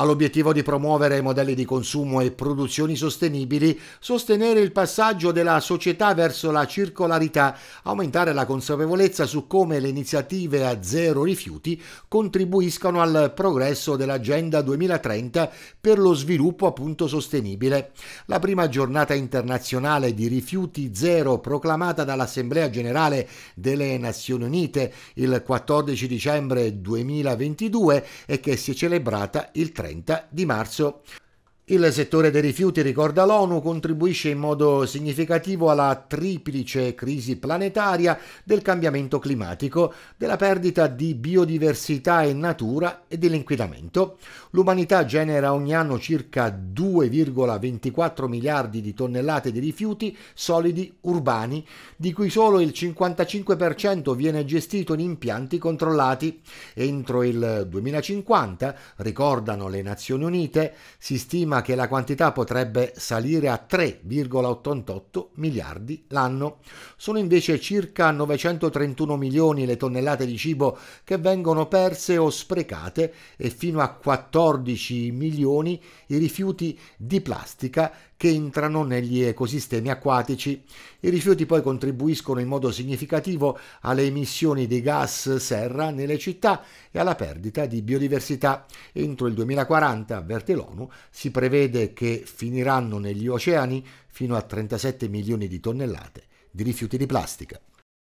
ha l'obiettivo di promuovere modelli di consumo e produzioni sostenibili, sostenere il passaggio della società verso la circolarità, aumentare la consapevolezza su come le iniziative a zero rifiuti contribuiscono al progresso dell'Agenda 2030 per lo sviluppo appunto sostenibile. La prima giornata internazionale di rifiuti zero proclamata dall'Assemblea Generale delle Nazioni Unite il 14 dicembre 2022 e che si è celebrata il 3 30 di marzo il settore dei rifiuti, ricorda l'ONU, contribuisce in modo significativo alla triplice crisi planetaria del cambiamento climatico, della perdita di biodiversità e natura e dell'inquinamento. L'umanità genera ogni anno circa 2,24 miliardi di tonnellate di rifiuti solidi urbani, di cui solo il 55% viene gestito in impianti controllati. Entro il 2050, ricordano le Nazioni Unite, si stima che la quantità potrebbe salire a 3,88 miliardi l'anno. Sono invece circa 931 milioni le tonnellate di cibo che vengono perse o sprecate e fino a 14 milioni i rifiuti di plastica che entrano negli ecosistemi acquatici. I rifiuti poi contribuiscono in modo significativo alle emissioni di gas serra nelle città e alla perdita di biodiversità. Entro il 2040, avverte l'ONU, si prevede prevede che finiranno negli oceani fino a 37 milioni di tonnellate di rifiuti di plastica.